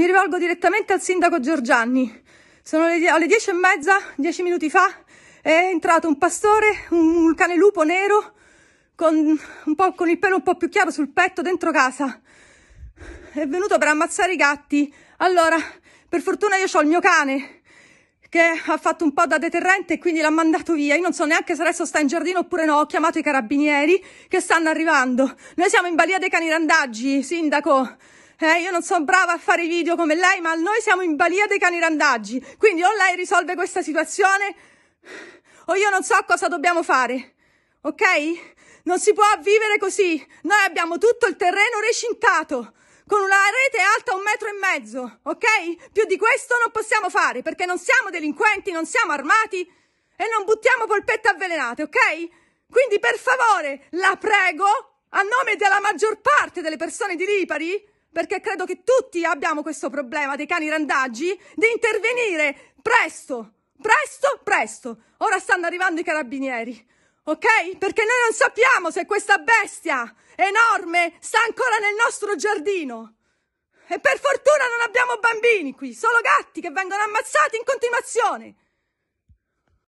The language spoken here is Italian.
Mi rivolgo direttamente al sindaco Giorgianni. Sono alle dieci e mezza, dieci minuti fa, è entrato un pastore, un cane lupo nero, con, con il pelo un po' più chiaro sul petto dentro casa. È venuto per ammazzare i gatti. Allora, per fortuna io ho il mio cane, che ha fatto un po' da deterrente e quindi l'ha mandato via. Io non so neanche se adesso sta in giardino oppure no. Ho chiamato i carabinieri che stanno arrivando. Noi siamo in Balia dei Cani Randaggi, sindaco. Eh, io non sono brava a fare i video come lei, ma noi siamo in balia dei cani randaggi. Quindi o lei risolve questa situazione o io non so cosa dobbiamo fare. Ok? Non si può vivere così. Noi abbiamo tutto il terreno recintato con una rete alta un metro e mezzo, ok? Più di questo non possiamo fare perché non siamo delinquenti, non siamo armati e non buttiamo polpette avvelenate, ok? Quindi per favore, la prego, a nome della maggior parte delle persone di Lipari, perché credo che tutti abbiamo questo problema dei cani randaggi, di intervenire presto, presto, presto. Ora stanno arrivando i carabinieri, ok? Perché noi non sappiamo se questa bestia enorme sta ancora nel nostro giardino. E per fortuna non abbiamo bambini qui, solo gatti che vengono ammazzati in continuazione.